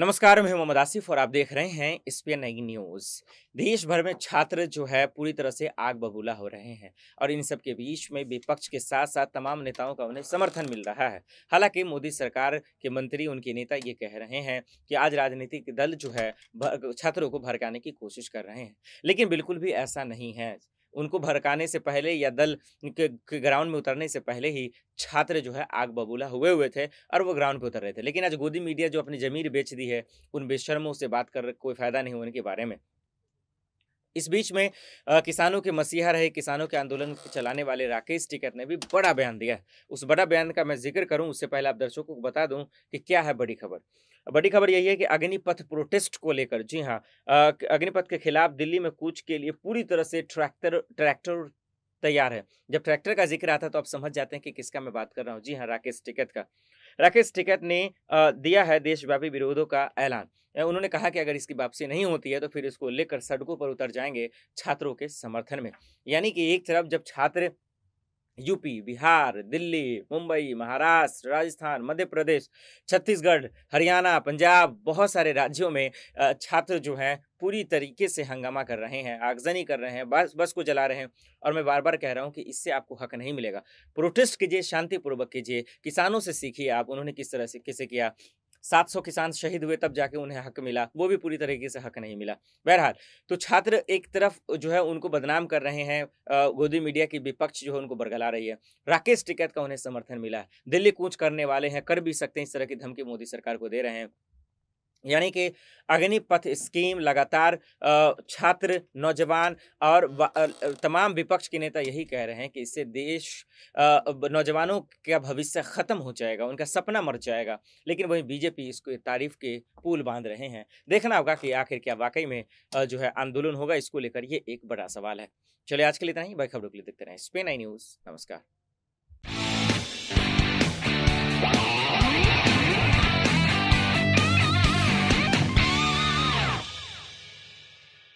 नमस्कार मैं मोहम्मद आसिफ और आप देख रहे हैं इस पे नई न्यूज़ देश भर में छात्र जो है पूरी तरह से आग बबूला हो रहे हैं और इन सब के बीच में विपक्ष के साथ साथ तमाम नेताओं का उन्हें समर्थन मिल रहा है हालांकि मोदी सरकार के मंत्री उनके नेता ये कह रहे हैं कि आज राजनीतिक दल जो है छात्रों को भड़काने की कोशिश कर रहे हैं लेकिन बिल्कुल भी ऐसा नहीं है उनको भड़काने से पहले या दल के ग्राउंड में उतरने से पहले ही छात्र जो है आग बबूला हुए हुए थे और वो ग्राउंड पर उतर रहे थे लेकिन आज गोदी मीडिया जो अपनी जमीन बेच दी है उन बेशर्मों से बात कर कोई फायदा नहीं होने के बारे में इस बीच में आ, किसानों के मसीहा रहे किसानों के आंदोलन चलाने वाले राकेश टिकैत ने भी बड़ा बयान दिया है उस बड़ा बयान का मैं जिक्र करूं उससे पहले आप दर्शकों को बता दूं कि क्या है बड़ी खबर बड़ी खबर यही है कि अग्निपथ प्रोटेस्ट को लेकर जी हाँ अग्निपथ के खिलाफ दिल्ली में कूच के लिए पूरी तरह से ट्रैक्टर ट्रैक्टर तैयार है जब ट्रैक्टर का जिक्र आता है तो आप समझ जाते हैं कि किसका मैं बात कर रहा हूँ जी हाँ राकेश टिकैत का राकेश टिकैत ने दिया है देशव्यापी विरोधों का ऐलान उन्होंने कहा कि अगर इसकी वापसी नहीं होती है तो फिर इसको लेकर सड़कों पर उतर जाएंगे छात्रों के समर्थन में यानी कि एक तरफ जब छात्र यूपी बिहार दिल्ली मुंबई महाराष्ट्र राजस्थान मध्य प्रदेश छत्तीसगढ़ हरियाणा पंजाब बहुत सारे राज्यों में छात्र जो हैं पूरी तरीके से हंगामा कर रहे हैं आगजनी कर रहे हैं बस बस को जला रहे हैं और मैं बार बार कह रहा हूँ कि इससे आपको हक नहीं मिलेगा प्रोटेस्ट कीजिए शांतिपूर्वक कीजिए किसानों से सीखिए आप उन्होंने किस तरह से किसे किया 700 किसान शहीद हुए तब जाके उन्हें हक मिला वो भी पूरी तरीके से हक नहीं मिला बहरहाल तो छात्र एक तरफ जो है उनको बदनाम कर रहे हैं गोदी मीडिया की विपक्ष जो है उनको बरगला रही है राकेश टिकैत का उन्हें समर्थन मिला है दिल्ली कूच करने वाले हैं कर भी सकते हैं इस तरह की धमकी मोदी सरकार को दे रहे हैं यानी कि अग्निपथ स्कीम लगातार छात्र नौजवान और तमाम विपक्ष के नेता यही कह रहे हैं कि इससे देश नौजवानों का भविष्य ख़त्म हो जाएगा उनका सपना मर जाएगा लेकिन वहीं बीजेपी इसको तारीफ के पुल बांध रहे हैं देखना होगा कि आखिर क्या वाकई में जो है आंदोलन होगा इसको लेकर ये एक बड़ा सवाल है चलिए आज के लिए इतना ही बड़ी खबरों के लिए देखते रहें स्पेन आई न्यूज़ नमस्कार